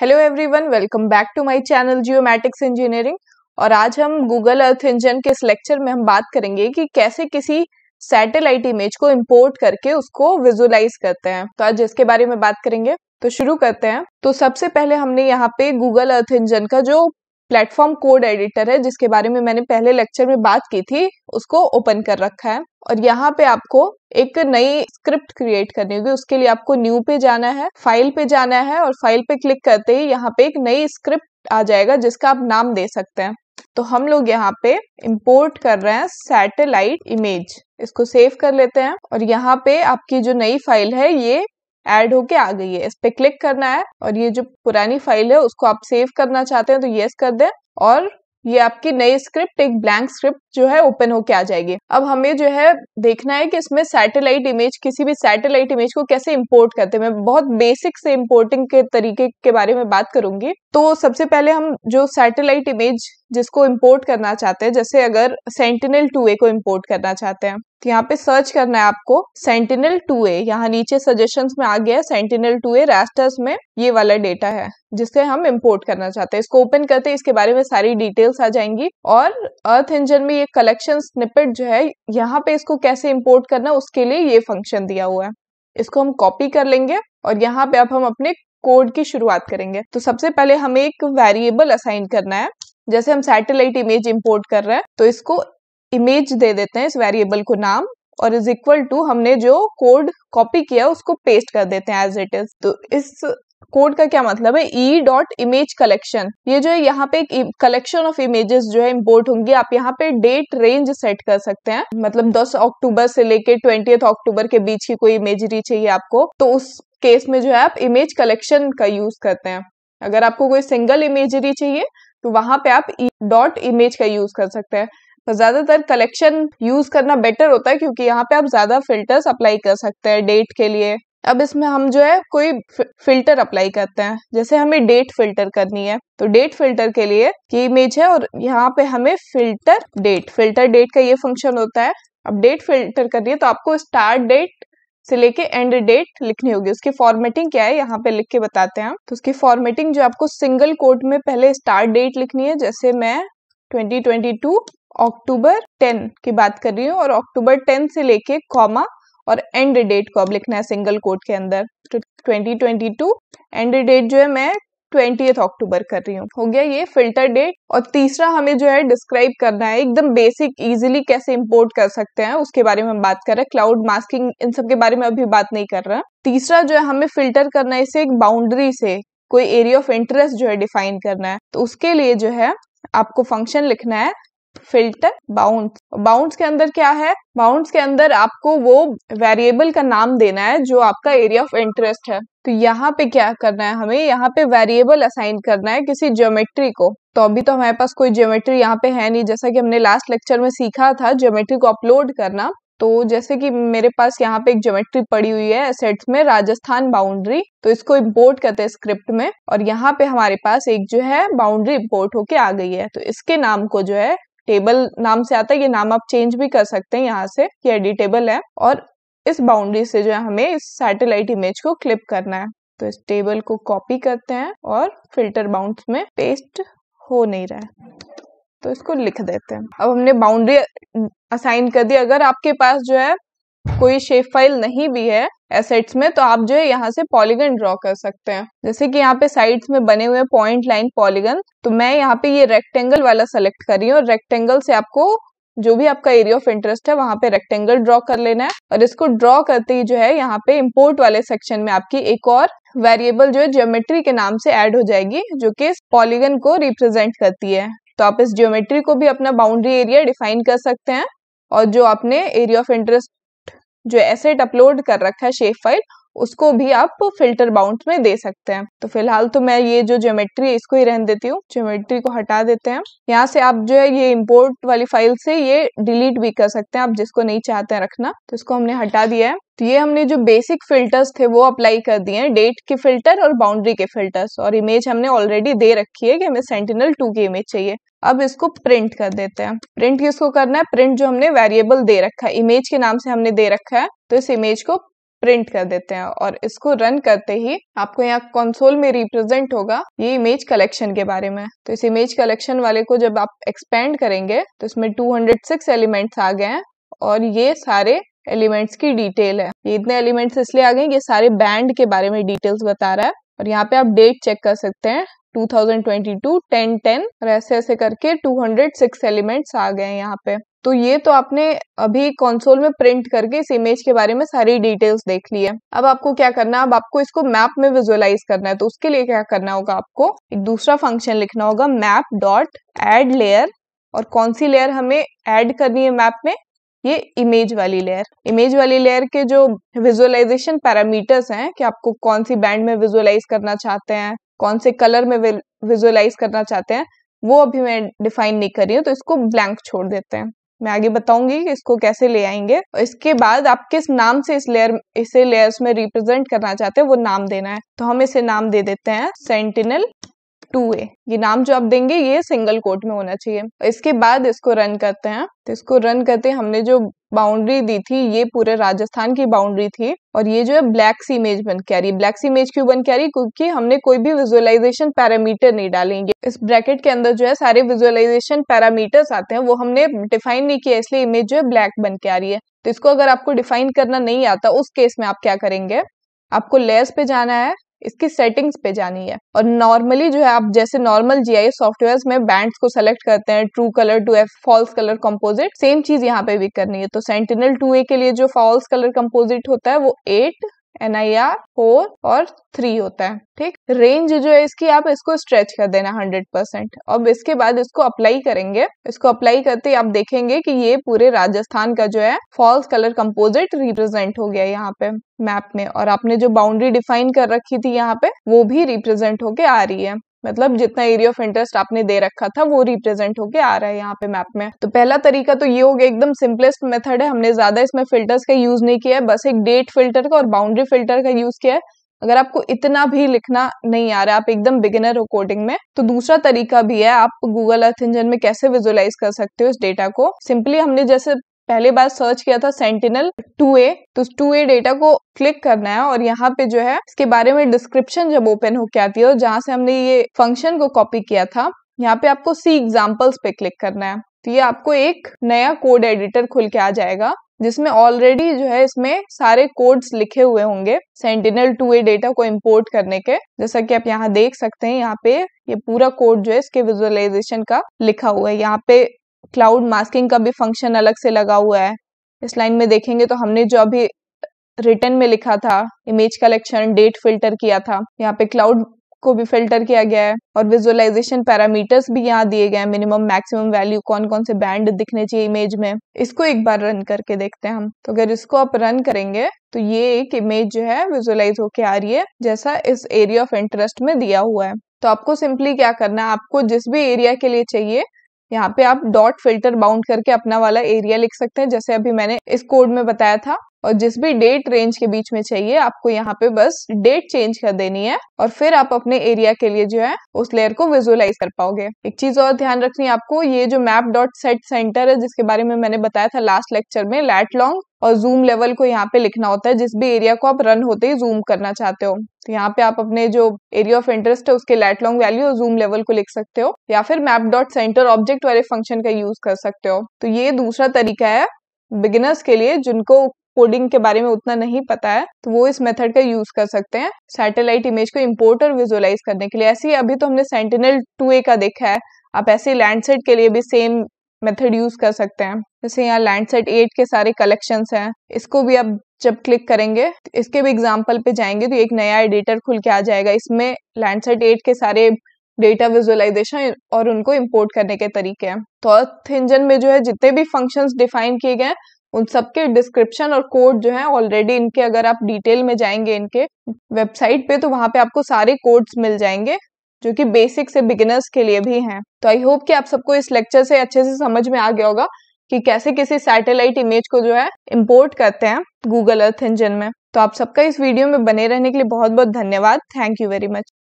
hello everyone welcome back to my channel geomatics engineering और आज हम गूगल अर्थ इंजन के इस लेक्चर में हम बात करेंगे कि कैसे किसी सैटेलाइट इमेज को इंपोर्ट करके उसको विजुअलाइज करते हैं तो आज इसके बारे में बात करेंगे तो शुरू करते हैं तो सबसे पहले हमने यहाँ पे गूगल अर्थ इंजन का जो प्लेटफॉर्म कोड एडिटर है जिसके बारे में मैंने पहले लेक्चर में बात की थी उसको ओपन कर रखा है और यहाँ पे आपको एक नई स्क्रिप्ट क्रिएट करनी होगी उसके लिए आपको न्यू पे जाना है फाइल पे जाना है और फाइल पे क्लिक करते ही यहाँ पे एक नई स्क्रिप्ट आ जाएगा जिसका आप नाम दे सकते हैं तो हम लोग यहाँ पे इम्पोर्ट कर रहे हैं सैटेलाइट इमेज इसको सेव कर लेते हैं और यहाँ पे आपकी जो नई फाइल है ये एड होके आ गई है इस पे क्लिक करना है और ये जो पुरानी फाइल है उसको आप सेव करना चाहते हैं तो येस कर दें और ये आपकी नई स्क्रिप्ट एक ब्लैंक स्क्रिप्ट जो है ओपन होके आ जाएगी अब हमें जो है देखना है कि इसमें सैटेलाइट इमेज किसी भी सैटेलाइट इमेज को कैसे इंपोर्ट करते हैं मैं बहुत बेसिक से इम्पोर्टिंग के तरीके के बारे में बात करूंगी तो सबसे पहले हम जो सैटेलाइट इमेज जिसको इंपोर्ट करना चाहते हैं जैसे अगर सेंटिनल टू ए को इंपोर्ट करना चाहते हैं तो यहाँ पे सर्च करना है आपको सेंटिनल टू ए यहाँ नीचे सजेशंस में आ गया सेंटिनल टू ए रास्टर्स में ये वाला डेटा है जिसे हम इंपोर्ट करना चाहते हैं इसको ओपन करते हैं इसके बारे में सारी डिटेल्स आ जाएंगी और अर्थ इंजन में ये कलेक्शन स्निपेट जो है यहाँ पे इसको कैसे इम्पोर्ट करना उसके लिए ये फंक्शन दिया हुआ है इसको हम कॉपी कर लेंगे और यहाँ पे अब हम अपने कोड की शुरुआत करेंगे तो सबसे पहले हमें एक वेरिएबल असाइन करना है जैसे हम सैटेलाइट इमेज इंपोर्ट कर रहे हैं तो इसको इमेज दे देते हैं इस वेरिएबल को नाम और इज इक्वल टू हमने जो कोड कॉपी किया उसको पेस्ट कर देते हैं एज इट इज तो इस कोड का क्या मतलब है ई डॉट इमेज कलेक्शन ये जो है यहाँ पे एक कलेक्शन ऑफ इमेजेस जो है इम्पोर्ट होंगी आप यहाँ पे डेट रेंज सेट कर सकते हैं मतलब 10 अक्टूबर से लेके ट्वेंटी अक्टूबर के बीच की कोई इमेजरी चाहिए आपको तो उस केस में जो है आप इमेज कलेक्शन का यूज करते हैं अगर आपको कोई सिंगल इमेजरी चाहिए तो वहां पे आप डॉट e- इमेज का यूज कर सकते हैं तो ज्यादातर कलेक्शन यूज करना बेटर होता है क्योंकि यहाँ पे आप ज्यादा फिल्टर्स अप्लाई कर सकते हैं डेट के लिए अब इसमें हम जो है कोई फिल्टर अप्लाई करते हैं जैसे हमें डेट फिल्टर करनी है तो डेट फिल्टर के लिए ये इमेज है और यहाँ पे हमें फिल्टर डेट फिल्टर डेट का ये फंक्शन होता है अब डेट फिल्टर करनी है तो आपको स्टार्ट डेट से लेके एंड डेट लिखनी होगी उसकी फॉर्मेटिंग क्या है यहाँ पे लिख के बताते हैं हम तो उसकी फॉर्मेटिंग जो आपको सिंगल कोट में पहले स्टार्ट डेट लिखनी है जैसे मैं 2022 अक्टूबर 10 की बात कर रही हूँ और अक्टूबर 10 से लेके कॉमा और एंड डेट को अब लिखना है सिंगल कोट के अंदर तो ट्वेंटी एंड डेट जो है मैं ट्वेंटी अक्टूबर कर रही हूँ हो गया ये फिल्टर डेट और तीसरा हमें जो है डिस्क्राइब करना है एकदम बेसिक इजिली कैसे इम्पोर्ट कर सकते हैं उसके बारे में हम बात कर रहे हैं क्लाउड मास्किंग इन सब के बारे में अभी बात नहीं कर रहा तीसरा जो है हमें फिल्टर करना है इसे एक बाउंड्री से कोई एरिया ऑफ इंटरेस्ट जो है डिफाइन करना है तो उसके लिए जो है आपको फंक्शन लिखना है फिल्टर बाउंड बाउंड के अंदर क्या है बाउंड के अंदर आपको वो वेरिएबल का नाम देना है जो आपका एरिया ऑफ इंटरेस्ट है तो यहाँ पे क्या करना है हमें यहाँ पे वेरिएबल असाइन करना है किसी ज्योमेट्री को तो अभी तो हमारे पास कोई ज्योमेट्री यहाँ पे है नहीं जैसा कि हमने लास्ट लेक्चर में सीखा था ज्योमेट्री को अपलोड करना तो जैसे कि मेरे पास यहाँ पे एक ज्योमेट्री पड़ी हुई है सेट्स में राजस्थान बाउंड्री तो इसको इम्पोर्ट करते हैं स्क्रिप्ट में और यहाँ पे हमारे पास एक जो है बाउंड्री इम्पोर्ट होके आ गई है तो इसके नाम को जो है टेबल नाम से आता है ये नाम आप चेंज भी कर सकते हैं यहाँ से ये एडिटेबल है और इस बाउंड्री से जो है हमें इस सैटेलाइट इमेज को क्लिप करना है तो इस टेबल को कॉपी करते हैं और फिल्टर बाउंड में पेस्ट हो नहीं रहा है तो इसको लिख देते हैं अब हमने बाउंड्री असाइन कर दी अगर आपके पास जो है कोई शेप फाइल नहीं भी है एसेट्स में तो आप जो है यहाँ से पॉलीगन ड्रॉ कर सकते हैं जैसे कि यहाँ पे साइड्स में बने हुए पॉइंट लाइन पॉलीगन तो मैं यहाँ पे ये रेक्टेंगल वाला सेलेक्ट कर रही हूँ और रेक्टेंगल से आपको जो भी आपका एरिया ऑफ इंटरेस्ट है वहां पे रेक्टेंगल ड्रॉ कर लेना है और इसको ड्रॉ करते ही जो है यहाँ पे इम्पोर्ट वाले सेक्शन में आपकी एक और वेरिएबल जो है ज्योमेट्री के नाम से एड हो जाएगी जो की पॉलीगन को रिप्रेजेंट करती है तो आप इस ज्योमेट्री को भी अपना बाउंड्री एरिया डिफाइन कर सकते हैं और जो आपने एरिया ऑफ इंटरेस्ट जो एसेट अपलोड कर रखा है शेप फाइल उसको भी आप फिल्टर बाउंड में दे सकते हैं तो फिलहाल तो मैं ये जो ज्योमेट्री है इसको ही रहने देती हूँ ज्योमेट्री को हटा देते हैं यहाँ से आप जो है ये इम्पोर्ट वाली फाइल से ये डिलीट भी कर सकते हैं आप जिसको नहीं चाहते हैं रखना तो इसको हमने हटा दिया है तो ये हमने जो बेसिक फिल्टर्स थे वो अप्लाई कर दिए हैं डेट के फिल्टर और बाउंड्री के फिल्टर्स और इमेज हमने ऑलरेडी दे रखी है कि हमें सेंटिनल टू की इमेज चाहिए अब इसको प्रिंट कर देते हैं प्रिंट किसको करना है प्रिंट जो हमने वेरिएबल दे रखा है इमेज के नाम से हमने दे रखा है तो इस इमेज को प्रिंट कर देते हैं और इसको रन करते ही आपको यहाँ कंसोल में रिप्रेजेंट होगा ये इमेज कलेक्शन के बारे में तो इस इमेज कलेक्शन वाले को जब आप एक्सपेंड करेंगे तो इसमें 206 एलिमेंट्स आ गए हैं और ये सारे एलिमेंट्स की डिटेल है ये इतने एलिमेंट्स इसलिए आ गए ये सारे बैंड के बारे में डिटेल्स बता रहा है और यहाँ पे आप डेट चेक कर सकते हैं 2022 1010 और ऐसे ऐसे करके 206 एलिमेंट्स आ गए हैं यहाँ पे तो ये तो आपने अभी कंसोल में प्रिंट करके इस इमेज के बारे में सारी डिटेल्स देख ली है अब आपको क्या करना है अब आपको इसको मैप में विजुअलाइज करना है तो उसके लिए क्या करना होगा आपको एक दूसरा फंक्शन लिखना होगा मैप डॉट एड लेयर और कौन सी लेयर हमें ऐड करनी है मैप में ये इमेज वाली लेयर इमेज वाली लेयर के जो विजुअलाइजेशन पैरामीटर्स हैं कि आपको कौन सी बैंड में विजुअलाइज करना चाहते हैं कौन से कलर में विजुअलाइज करना चाहते हैं वो अभी मैं डिफाइन नहीं कर रही हूँ तो इसको ब्लैंक छोड़ देते हैं मैं आगे बताऊंगी कि इसको कैसे ले आएंगे इसके बाद आप किस नाम से इस लेयर इसे लेयर्स में रिप्रेजेंट करना चाहते हैं वो नाम देना है तो हम इसे नाम दे देते हैं सेंटिनल टू ए ये नाम जो आप देंगे ये सिंगल कोट में होना चाहिए इसके बाद इसको रन करते हैं तो इसको रन करते हमने जो बाउंड्री दी थी ये पूरे राजस्थान की बाउंड्री थी और ये जो है ब्लैक सी इमेज बन के आ रही है ब्लैक सी इमेज क्यों बन के आ रही है क्योंकि हमने कोई भी विजुअलाइजेशन पैरामीटर नहीं डालेंगे इस ब्रैकेट के अंदर जो है सारे विजुअलाइजेशन पैरामीटर्स आते हैं वो हमने डिफाइन नहीं किया इसलिए इमेज जो है ब्लैक बन के आ रही है तो इसको अगर आपको डिफाइन करना नहीं आता उस केस में आप क्या करेंगे आपको लेयर्स पे जाना है इसकी सेटिंग्स पे जानी है और नॉर्मली जो है आप जैसे नॉर्मल जीआईएस सॉफ्टवेयर में बैंड को सेलेक्ट करते हैं ट्रू कलर टू एफ फॉल्स कलर कंपोजिट सेम चीज यहाँ पे भी करनी है तो सेंटिनल टू ए के लिए जो फॉल्स कलर कंपोजिट होता है वो eight N I R four और थ्री होता है ठीक रेंज जो है इसकी आप इसको स्ट्रेच कर देना हंड्रेड परसेंट अब इसके बाद इसको अप्लाई करेंगे इसको अप्लाई करते ही आप देखेंगे कि ये पूरे राजस्थान का जो है फॉल्स कलर कंपोजिट रिप्रेजेंट हो गया यहाँ पे मैप में और आपने जो बाउंड्री डिफाइन कर रखी थी यहाँ पे वो भी रिप्रेजेंट होके आ रही है मतलब जितना एरिया ऑफ इंटरेस्ट आपने दे रखा था वो रिप्रेजेंट होके आ रहा है यहाँ पे मैप में तो पहला तरीका तो ये हो गया एकदम सिंपलेस्ट मेथड है हमने ज्यादा इसमें फिल्टर्स का यूज नहीं किया है बस एक डेट फिल्टर का और बाउंड्री फिल्टर का यूज किया है अगर आपको इतना भी लिखना नहीं आ रहा आप एकदम बिगिनर हो कोडिंग में तो दूसरा तरीका भी है आप गूगल अर्थ इंजन में कैसे विजुलाइज कर सकते हो इस डेटा को सिंपली हमने जैसे पहले बार सर्च किया था सेंटिनल टू ए तो टू ए डेटा को क्लिक करना है और यहाँ पे जो है इसके बारे में डिस्क्रिप्शन जब ओपन होके आती है और जहाँ से हमने ये फंक्शन को कॉपी किया था यहाँ पे आपको सी एग्जाम्पल्स पे क्लिक करना है तो ये आपको एक नया कोड एडिटर खुल के आ जाएगा जिसमें ऑलरेडी जो है इसमें सारे कोड्स लिखे हुए होंगे सेंटिनल टू ए डेटा को इंपोर्ट करने के जैसा कि आप यहाँ देख सकते हैं यहाँ पे ये पूरा कोड जो है इसके विजुअलाइजेशन का लिखा हुआ है यहाँ पे क्लाउड मास्किंग का भी फंक्शन अलग से लगा हुआ है इस लाइन में देखेंगे तो हमने जो अभी रिटर्न में लिखा था इमेज कलेक्शन डेट फिल्टर किया था यहाँ पे क्लाउड को भी फिल्टर किया गया है और विजुअलाइजेशन पैरामीटर्स भी यहाँ दिए गए हैं मिनिमम मैक्सिमम वैल्यू कौन कौन से बैंड दिखने चाहिए इमेज में इसको एक बार रन करके देखते हैं हम तो अगर इसको आप रन करेंगे तो ये एक इमेज जो है विजुअलाइज होके आ रही है जैसा इस एरिया ऑफ इंटरेस्ट में दिया हुआ है तो आपको सिंपली क्या करना है आपको जिस भी एरिया के लिए चाहिए यहाँ पे आप डॉट फिल्टर बाउंड करके अपना वाला एरिया लिख सकते हैं जैसे अभी मैंने इस कोड में बताया था और जिस भी डेट रेंज के बीच में चाहिए आपको यहाँ पे बस डेट चेंज कर देनी है और फिर आप अपने एरिया के लिए जो है उस लेयर को विजुअलाइज कर पाओगे एक चीज और ध्यान रखनी है आपको ये जो मैप डॉट सेट सेंटर है जिसके बारे में मैंने बताया था लास्ट लेक्चर में लैट लॉन्ग और जूम लेवल को यहाँ पे लिखना होता है जिस भी एरिया को आप रन होते ही जूम करना चाहते हो तो यहाँ पे आप अपने जो एरिया ऑफ इंटरेस्ट है उसके लैट लॉन्ग वैल्यू और जूम लेवल को लिख सकते हो या फिर मैप डॉट सेंटर ऑब्जेक्ट वाले फंक्शन का यूज कर सकते हो तो ये दूसरा तरीका है बिगिनर्स के लिए जिनको कोडिंग के बारे में उतना नहीं पता है तो वो इस मेथड का यूज कर सकते हैं सैटेलाइट इमेज को इम्पोर्ट और विजुअलाइज करने के लिए ऐसे ही अभी तो हमने सेंटिनल टू ए का देखा है आप ऐसे लैंडसेट के लिए भी सेम मेथड यूज कर सकते हैं जैसे यहाँ लैंड सेट एट के सारे कलेक्शन हैं इसको भी आप जब क्लिक करेंगे इसके भी एग्जाम्पल पे जाएंगे तो एक नया एडिटर खुल के आ जाएगा इसमें लैंड सेट एट के सारे डेटा विजुअलाइजेशन और उनको इम्पोर्ट करने के तरीके हैं तो अर्थ इंजन में जो है जितने भी फंक्शन डिफाइन किए गए उन सबके डिस्क्रिप्शन और कोड जो है ऑलरेडी इनके अगर आप डिटेल में जाएंगे इनके वेबसाइट पे तो वहाँ पे आपको सारे कोड्स मिल जाएंगे जो कि बेसिक से बिगिनर्स के लिए भी हैं तो आई होप कि आप सबको इस लेक्चर से अच्छे से समझ में आ गया होगा कि कैसे किसी सैटेलाइट इमेज को जो है इम्पोर्ट करते हैं गूगल अर्थ इंजन में तो आप सबका इस वीडियो में बने रहने के लिए बहुत बहुत धन्यवाद थैंक यू वेरी मच